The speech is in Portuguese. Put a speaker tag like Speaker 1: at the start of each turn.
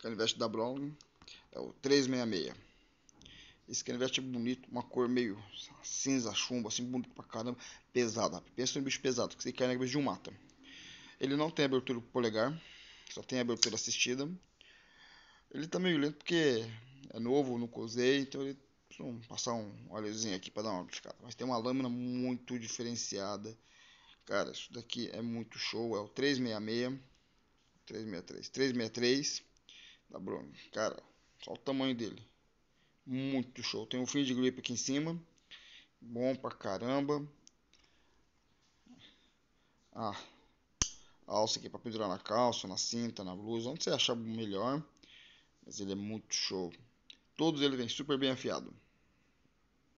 Speaker 1: canivete da Browning é o 366. Esse canivete é bonito, uma cor meio cinza, chumbo, assim, bonito pra caramba, pesada. Pensa um bicho pesado, que você cai na cabeça de um mata. Ele não tem abertura polegar, só tem abertura assistida. Ele tá meio lento porque é novo, não cozei, então ele Vamos passar um olhozinho aqui para dar uma amplificada. Mas tem uma lâmina muito diferenciada. Cara, isso daqui é muito show. É o 366. 363. 363 da tá, Bruno. Cara, só o tamanho dele. Muito show. Tem um fim de grip aqui em cima. Bom pra caramba. Ah, a alça aqui para pendurar na calça, na cinta, na blusa, onde você achar melhor. Mas ele é muito show. Todos ele vêm super bem afiado.